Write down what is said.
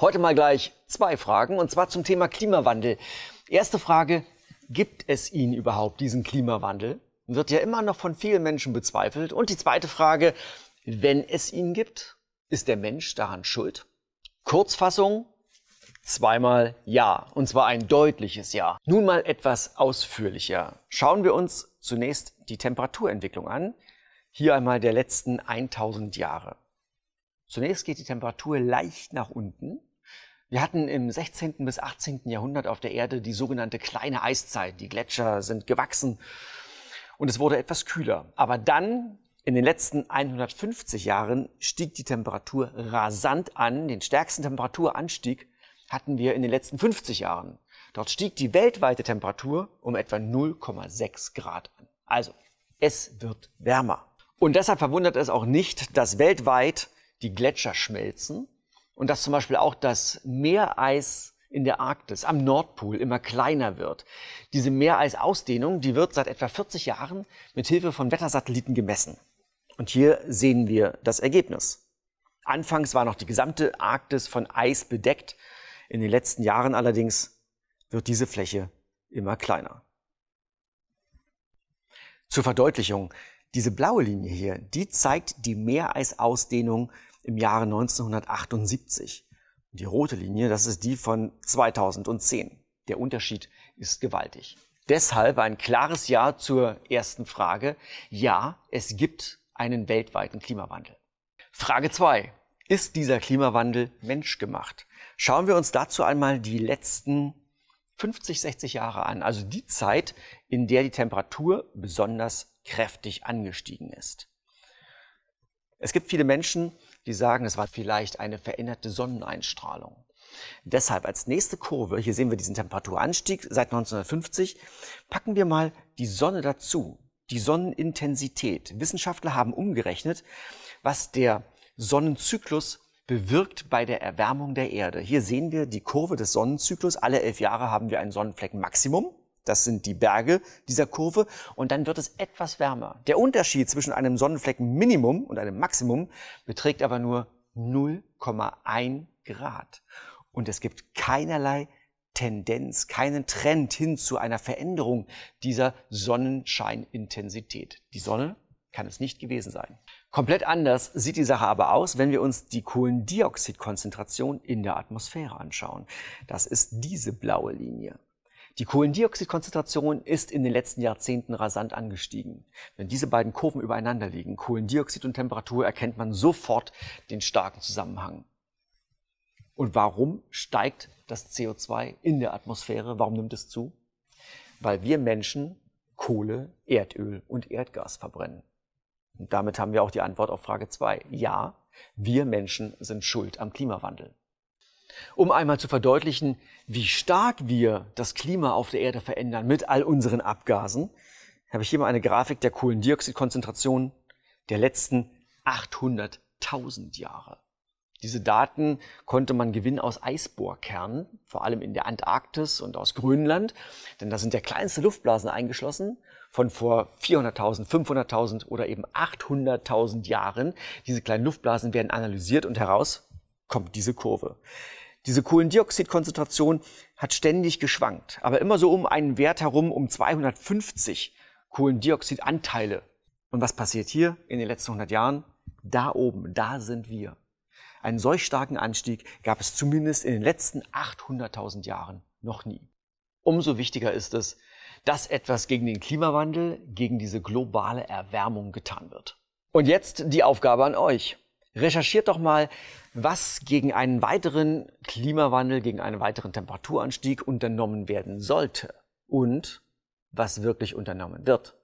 Heute mal gleich zwei Fragen und zwar zum Thema Klimawandel. Erste Frage, gibt es ihn überhaupt, diesen Klimawandel? Wird ja immer noch von vielen Menschen bezweifelt. Und die zweite Frage, wenn es ihn gibt, ist der Mensch daran schuld? Kurzfassung, zweimal Ja, und zwar ein deutliches Ja. Nun mal etwas ausführlicher. Schauen wir uns zunächst die Temperaturentwicklung an. Hier einmal der letzten 1000 Jahre. Zunächst geht die Temperatur leicht nach unten wir hatten im 16. bis 18. Jahrhundert auf der Erde die sogenannte kleine Eiszeit. Die Gletscher sind gewachsen und es wurde etwas kühler. Aber dann, in den letzten 150 Jahren, stieg die Temperatur rasant an. Den stärksten Temperaturanstieg hatten wir in den letzten 50 Jahren. Dort stieg die weltweite Temperatur um etwa 0,6 Grad an. Also, es wird wärmer. Und deshalb verwundert es auch nicht, dass weltweit die Gletscher schmelzen und dass zum Beispiel auch das Meereis in der Arktis am Nordpol immer kleiner wird. Diese Meereisausdehnung, die wird seit etwa 40 Jahren mit Hilfe von Wettersatelliten gemessen. Und hier sehen wir das Ergebnis. Anfangs war noch die gesamte Arktis von Eis bedeckt. In den letzten Jahren allerdings wird diese Fläche immer kleiner. Zur Verdeutlichung, diese blaue Linie hier, die zeigt die Meereisausdehnung im Jahre 1978. Die rote Linie, das ist die von 2010. Der Unterschied ist gewaltig. Deshalb ein klares Ja zur ersten Frage. Ja, es gibt einen weltweiten Klimawandel. Frage zwei: Ist dieser Klimawandel menschgemacht? Schauen wir uns dazu einmal die letzten 50, 60 Jahre an, also die Zeit, in der die Temperatur besonders kräftig angestiegen ist. Es gibt viele Menschen, die sagen, es war vielleicht eine veränderte Sonneneinstrahlung. Deshalb als nächste Kurve, hier sehen wir diesen Temperaturanstieg seit 1950, packen wir mal die Sonne dazu, die Sonnenintensität. Wissenschaftler haben umgerechnet, was der Sonnenzyklus bewirkt bei der Erwärmung der Erde. Hier sehen wir die Kurve des Sonnenzyklus. Alle elf Jahre haben wir ein Sonnenflecken Maximum. Das sind die Berge dieser Kurve und dann wird es etwas wärmer. Der Unterschied zwischen einem Sonnenfleckenminimum und einem Maximum beträgt aber nur 0,1 Grad. Und es gibt keinerlei Tendenz, keinen Trend hin zu einer Veränderung dieser Sonnenscheinintensität. Die Sonne kann es nicht gewesen sein. Komplett anders sieht die Sache aber aus, wenn wir uns die Kohlendioxidkonzentration in der Atmosphäre anschauen. Das ist diese blaue Linie. Die Kohlendioxidkonzentration ist in den letzten Jahrzehnten rasant angestiegen. Wenn diese beiden Kurven übereinander liegen, Kohlendioxid und Temperatur, erkennt man sofort den starken Zusammenhang. Und warum steigt das CO2 in der Atmosphäre? Warum nimmt es zu? Weil wir Menschen Kohle, Erdöl und Erdgas verbrennen. Und damit haben wir auch die Antwort auf Frage 2. Ja, wir Menschen sind schuld am Klimawandel. Um einmal zu verdeutlichen, wie stark wir das Klima auf der Erde verändern mit all unseren Abgasen, habe ich hier mal eine Grafik der Kohlendioxidkonzentration der letzten 800.000 Jahre. Diese Daten konnte man gewinnen aus Eisbohrkernen, vor allem in der Antarktis und aus Grönland, denn da sind ja kleinste Luftblasen eingeschlossen von vor 400.000, 500.000 oder eben 800.000 Jahren. Diese kleinen Luftblasen werden analysiert und heraus kommt diese Kurve. Diese Kohlendioxidkonzentration hat ständig geschwankt, aber immer so um einen Wert herum um 250 Kohlendioxidanteile. Und was passiert hier in den letzten 100 Jahren? Da oben, da sind wir. Einen solch starken Anstieg gab es zumindest in den letzten 800.000 Jahren noch nie. Umso wichtiger ist es, dass etwas gegen den Klimawandel, gegen diese globale Erwärmung getan wird. Und jetzt die Aufgabe an euch. Recherchiert doch mal, was gegen einen weiteren Klimawandel, gegen einen weiteren Temperaturanstieg unternommen werden sollte und was wirklich unternommen wird.